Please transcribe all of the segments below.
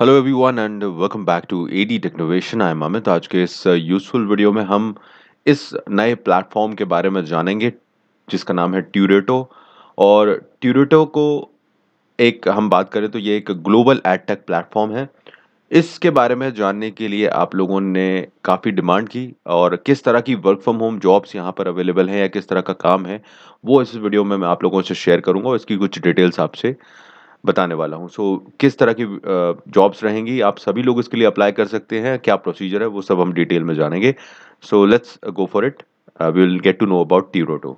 hello everyone and welcome back to AD Technovation I am Amit आज के इस useful uh, video में हम इस नए प्लेटफॉर्म के बारे में जानेंगे जिसका नाम है ट्यूरेटो और ट्यूरेटो को एक हम बात करें तो ये एक ग्लोबल एड टेक प्लेटफॉर्म है इसके बारे में जानने के लिए आप लोगों ने काफ़ी डिमांड की और किस तरह की वर्क फ्रॉम होम जॉब्स यहाँ पर अवेलेबल हैं या किस तरह का काम है वो इस वीडियो में मैं आप लोगों से शेयर करूँगा इसकी कुछ डिटेल्स आपसे बताने वाला हूँ सो so, किस तरह की जॉब्स रहेंगी आप सभी लोग इसके लिए अप्लाई कर सकते हैं क्या प्रोसीजर है वो सब हम डिटेल में जानेंगे so let's go for it we will get to know about Tutoreto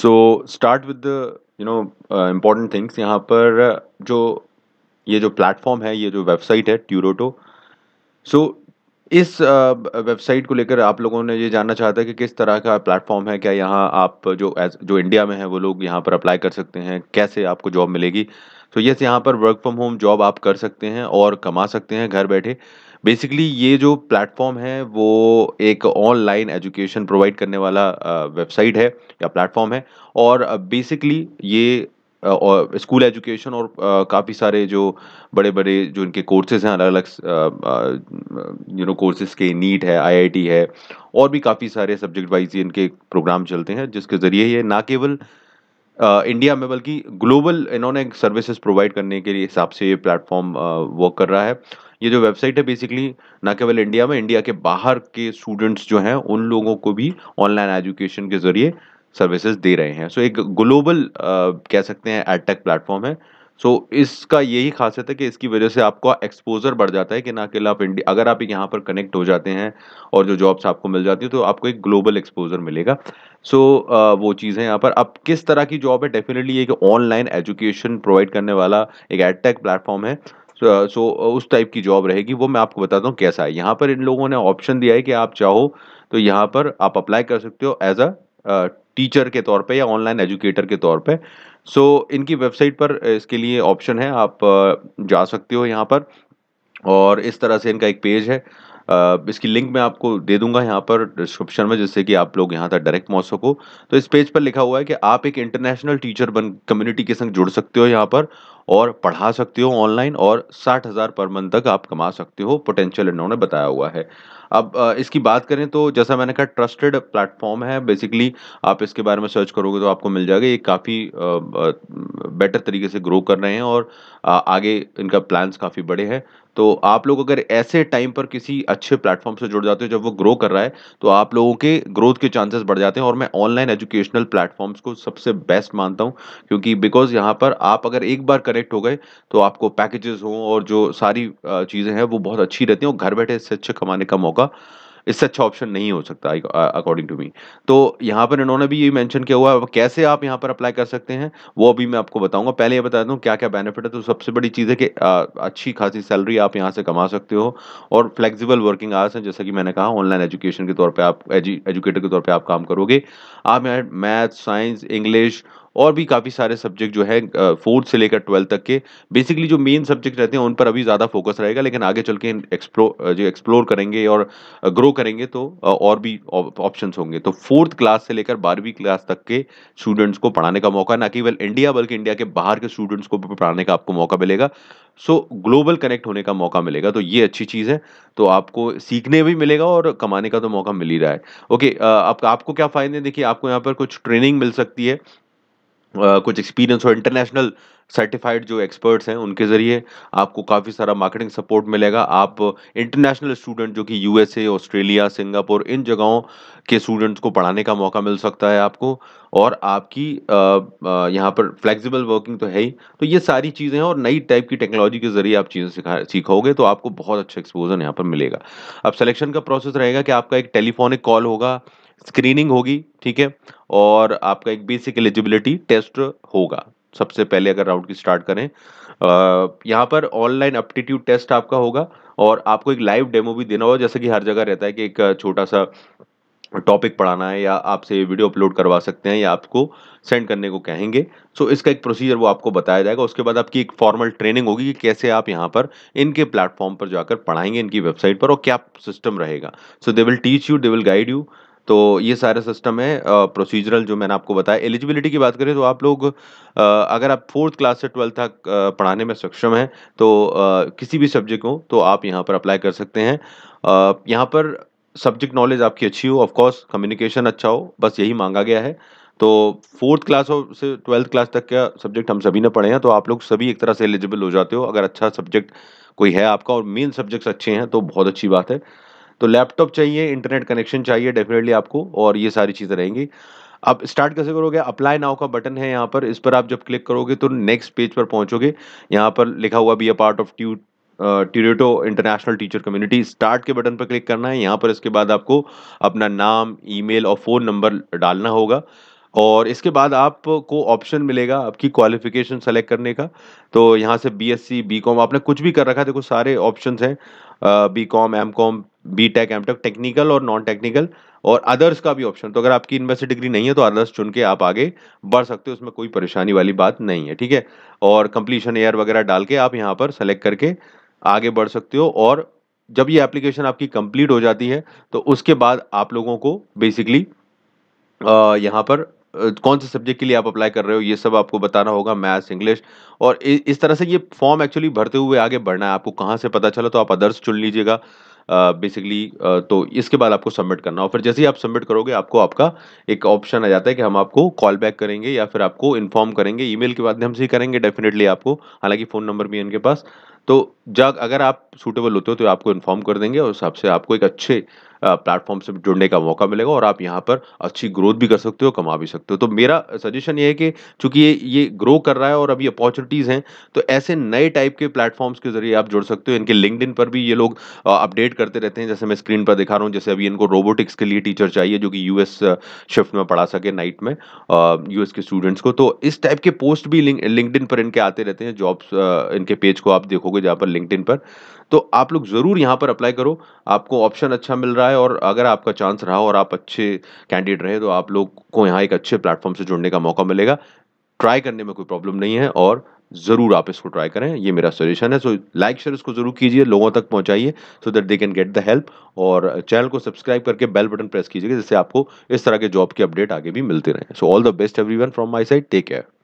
so start with you know important things यहाँ पर uh, जो ये जो प्लेटफॉर्म है ये जो वेबसाइट है ट्यूरोटो सो इस वेबसाइट को लेकर आप लोगों ने ये जानना चाहता है कि किस तरह का प्लेटफॉर्म है क्या यहाँ आप जो एज जो इंडिया में है वो लोग यहाँ पर अप्लाई कर सकते हैं कैसे आपको जॉब मिलेगी तो यस यहाँ पर वर्क फ्रॉम होम जॉब आप कर सकते हैं और कमा सकते हैं घर बैठे बेसिकली ये जो प्लेटफॉर्म है वो एक ऑनलाइन एजुकेशन प्रोवाइड करने वाला वेबसाइट है या प्लेटफॉर्म है और बेसिकली ये और स्कूल एजुकेशन और काफ़ी सारे जो बड़े बड़े जो इनके कोर्सेज हैं अलग अलग यू नो कोर्सेज के नीट है आईआईटी है और भी काफ़ी सारे सब्जेक्ट वाइज इनके प्रोग्राम चलते हैं जिसके ज़रिए ये ना केवल इंडिया में बल्कि ग्लोबल इन्होंने सर्विसेज प्रोवाइड करने के हिसाब से ये प्लेटफॉर्म वर्क कर रहा है ये जो वेबसाइट है बेसिकली ना केवल इंडिया में इंडिया के बाहर के स्टूडेंट्स जो हैं उन लोगों को भी ऑनलाइन एजुकेशन के ज़रिए सर्विसेज दे रहे हैं सो so, एक ग्लोबल uh, कह सकते हैं एडटेक प्लेटफॉर्म है सो so, इसका यही खासियत है कि इसकी वजह से आपका एक्सपोजर बढ़ जाता है कि ना अकेला आप इंडिया अगर आप यहाँ पर कनेक्ट हो जाते हैं और जो जॉब्स आपको मिल जाती है तो आपको एक ग्लोबल एक्सपोजर मिलेगा सो so, uh, वो चीज़ है यहाँ पर अब किस तरह की जॉब है डेफिनेटली एक ऑनलाइन एजुकेशन प्रोवाइड करने वाला एक एडटेक प्लेटफॉर्म है सो so, so, उस टाइप की जॉब रहेगी वो मैं आपको बताता हूँ कैसा है यहाँ पर इन लोगों ने ऑप्शन दिया है कि आप चाहो तो यहाँ पर आप अप्लाई कर सकते हो एज अ टीचर के तौर पे या ऑनलाइन एजुकेटर के तौर पे सो so, इनकी वेबसाइट पर इसके लिए ऑप्शन है आप जा सकते हो यहाँ पर और इस तरह से इनका एक पेज है इसकी लिंक मैं आपको दे दूंगा यहाँ पर डिस्क्रिप्शन में जिससे कि आप लोग यहाँ तक डायरेक्ट पहुँच सको तो इस पेज पर लिखा हुआ है कि आप एक इंटरनेशनल टीचर बन कम्युनिटी के संग जुड़ सकते हो यहाँ पर और पढ़ा सकते हो ऑनलाइन और साठ हज़ार पर मंथ तक आप कमा सकते हो पोटेंशियल इन्होंने बताया हुआ है अब इसकी बात करें तो जैसा मैंने कहा ट्रस्टेड प्लेटफॉर्म है बेसिकली आप इसके बारे में सर्च करोगे तो आपको मिल जाएगा ये काफ़ी बेटर तरीके से ग्रो कर रहे हैं और आगे इनका प्लान्स काफ़ी बड़े हैं तो आप लोग अगर ऐसे टाइम पर किसी अच्छे प्लेटफॉर्म से जुड़ जाते हो जब वो ग्रो कर रहा है तो आप लोगों के ग्रोथ के चांसेस बढ़ जाते हैं और मैं ऑनलाइन एजुकेशनल प्लेटफॉर्म्स को सबसे बेस्ट मानता हूँ क्योंकि बिकॉज यहाँ पर आप अगर एक बार कनेक्ट हो गए तो आपको पैकेजेस हों और जो सारी चीज़ें हैं वो बहुत अच्छी रहती हैं और घर बैठे इससे अच्छे कमाने का मौका इससे अच्छा ऑप्शन नहीं हो सकता अकॉर्डिंग टू मी तो यहाँ पर इन्होंने भी ये मैंशन किया हुआ है कैसे आप यहाँ पर अप्लाई कर सकते हैं वो अभी मैं आपको बताऊँगा पहले ये बता दूँ क्या क्या बेनिफिट है तो सबसे बड़ी चीज़ है कि uh, अच्छी खासी सैलरी आप यहाँ से कमा सकते हो और फ्लेक्सिबल वर्किंग आवर्स हैं जैसा कि मैंने कहा ऑनलाइन एजुकेशन के तौर पर आप एजुकेटर के तौर पर आप काम करोगे आप मैथ साइंस इंग्लिश और भी काफ़ी सारे सब्जेक्ट जो है फोर्थ से लेकर ट्वेल्थ तक के बेसिकली जो मेन सब्जेक्ट रहते हैं उन पर अभी ज़्यादा फोकस रहेगा लेकिन आगे चल के एक्सप्लोर जो एक्सप्लोर करेंगे और ग्रो करेंगे तो और भी ऑप्शन होंगे तो फोर्थ क्लास से लेकर बारहवीं क्लास तक के स्टूडेंट्स को पढ़ाने का मौका ना केवल इंडिया बल्कि इंडिया के बाहर के स्टूडेंट्स को भी पढ़ाने का आपको मौका मिलेगा सो ग्लोबल कनेक्ट होने का मौका मिलेगा तो ये अच्छी चीज़ है तो आपको सीखने भी मिलेगा और कमाने का तो मौका मिल ही रहा है ओके आप, आपको क्या फ़ायदे देखिए आपको यहाँ पर कुछ ट्रेनिंग मिल सकती है कुछ एक्सपीरियंस और इंटरनेशनल सर्टिफाइड जो एक्सपर्ट्स हैं उनके ज़रिए आपको काफ़ी सारा मार्केटिंग सपोर्ट मिलेगा आप इंटरनेशनल स्टूडेंट जो कि यूएसए ऑस्ट्रेलिया सिंगापुर इन जगहों के स्टूडेंट्स को पढ़ाने का मौका मिल सकता है आपको और आपकी यहाँ पर फ्लेक्सिबल वर्किंग तो है ही तो ये सारी चीज़ें हैं और नई टाइप की टेक्नोलॉजी के ज़रिए आप चीज़ें सीखोगे तो आपको बहुत अच्छा एक्सपोजर यहाँ पर मिलेगा अब सलेक्शन का प्रोसेस रहेगा कि आपका एक टेलीफोनिक कॉल होगा स्क्रीनिंग होगी ठीक है और आपका एक बेसिक एलिजिबिलिटी टेस्ट होगा सबसे पहले अगर राउंड की स्टार्ट करें यहाँ पर ऑनलाइन अप्टीट्यूड टेस्ट आपका होगा और आपको एक लाइव डेमो भी देना होगा जैसे कि हर जगह रहता है कि एक छोटा सा टॉपिक पढ़ाना है या आपसे वीडियो अपलोड करवा सकते हैं या आपको सेंड करने को कहेंगे सो so, इसका एक प्रोसीजर वो आपको बताया जाएगा उसके बाद आपकी एक फॉर्मल ट्रेनिंग होगी कि कैसे आप यहाँ पर इनके प्लेटफॉर्म पर जाकर पढ़ाएंगे इनकी वेबसाइट पर और क्या सिस्टम रहेगा so they will teach you they will guide you तो ये सारा सिस्टम है प्रोसीजरल जो मैंने आपको बताया एलिजिबिलिटी की बात करें तो आप लोग अगर आप फोर्थ क्लास से ट्वेल्थ तक पढ़ाने में सक्षम हैं तो किसी भी सब्जेक्ट को तो आप यहाँ पर अप्लाई कर सकते हैं यहाँ पर सब्जेक्ट नॉलेज आपकी अच्छी हो ऑफकोर्स कम्युनिकेशन अच्छा हो बस यही मांगा गया है तो फोर्थ क्लास से ट्वेल्थ क्लास तक का सब्जेक्ट हम सभी ने पढ़े हैं तो आप लोग सभी एक तरह से एलिजिबल हो जाते हो अगर अच्छा सब्जेक्ट कोई है आपका और मेन सब्जेक्ट्स अच्छे हैं तो बहुत अच्छी बात है तो लैपटॉप चाहिए इंटरनेट कनेक्शन चाहिए डेफिनेटली आपको और ये सारी चीज़ें रहेंगी आप स्टार्ट कैसे करोगे अप्लाई नाउ का बटन है यहाँ पर इस पर आप जब क्लिक करोगे तो नेक्स्ट पेज पर पहुँचोगे यहाँ पर लिखा हुआ भी अ पार्ट ऑफ ट्यू Tutoreto international teacher community start के बटन पर क्लिक करना है यहाँ पर इसके बाद आपको अपना नाम ईमेल और फ़ोन नंबर डालना होगा और इसके बाद आपको ऑप्शन मिलेगा आपकी क्वालिफिकेशन सेलेक्ट करने का तो यहाँ से B S C B com आपने कुछ भी कर रखा है देखो सारे ऑप्शंस हैं B com M com B tech M tech technical और नॉन टेक्निकल और अदर्स का भी ऑप्शन तो अगर आपकी यूनिवर्सिटी डिग्री नहीं है तो अदर्स चुन के आप आगे बढ़ सकते हो उसमें कोई परेशानी वाली बात नहीं है ठीक है और कंप्लीशन एयर वगैरह डाल के आप यहाँ पर सेलेक्ट करके आगे बढ़ सकते हो और जब ये एप्लीकेशन आपकी कंप्लीट हो जाती है तो उसके बाद आप लोगों को बेसिकली यहाँ पर कौन से सब्जेक्ट के लिए आप अप्लाई कर रहे हो ये सब आपको बताना होगा मैथ्स इंग्लिश और इस तरह से ये फॉर्म एक्चुअली भरते हुए आगे बढ़ना है आपको कहाँ से पता चला तो आप अदर्स चुन लीजिएगा बेसिकली तो इसके बाद आपको सबमिट करना और फिर जैसे ही आप सबमिट करोगे आपको आपका एक ऑप्शन आ जाता है कि हम आपको कॉल बैक करेंगे या फिर आपको इन्फॉर्म करेंगे ईमेल के माध्यम से ही करेंगे डेफिनेटली आपको हालांकि फ़ोन नंबर भी है इनके पास तो जब अगर आप सूटेबल होते हो तो आपको इन्फॉर्म कर देंगे और हिसाब से आपको एक अच्छे प्लेटफॉर्म से जुड़ने का मौका मिलेगा और आप यहाँ पर अच्छी ग्रोथ भी कर सकते हो कमा भी सकते हो तो मेरा सजेशन ये है कि चूंकि ये ये ग्रो कर रहा है और अभी अपॉर्चुनिटीज़ हैं तो ऐसे नए टाइप के प्लेटफॉर्म्स के जरिए आप जुड़ सकते हो इनके लिंकड पर भी ये लोग अपडेट करते रहते हैं जैसे मैं स्क्रीन पर दिखा रहा हूँ जैसे अभी इनको रोबोटिक्स के लिए टीचर चाहिए जो कि यू शिफ्ट में पढ़ा सके नाइट में यू के स्टूडेंट्स को तो इस टाइप के पोस्ट भी लिंकड पर इनके आते रहते हैं जॉब्स इनके पेज को आप देखोगे जहाँ पर लिंकड पर तो आप लोग ज़रूर यहाँ पर अप्लाई करो आपको ऑप्शन अच्छा मिल रहा है रहा है और अगर आपका चांस रहा और आप अच्छे कैंडिडेट रहे तो आप लोग को यहाँ एक अच्छे प्लेटफॉर्म से जुड़ने का मौका मिलेगा ट्राई करने में कोई प्रॉब्लम नहीं है और ज़रूर आप इसको ट्राई करें ये मेरा सजेशन है सो लाइक शेयर इसको ज़रूर कीजिए लोगों तक पहुंचाइए so that they can get the help और चैनल को सब्सक्राइब करके बेल बटन प्रेस कीजिएगा जिससे आपको इस तरह के जॉब की अपडेट आगे भी मिलते रहें so all the best everyone from my side take care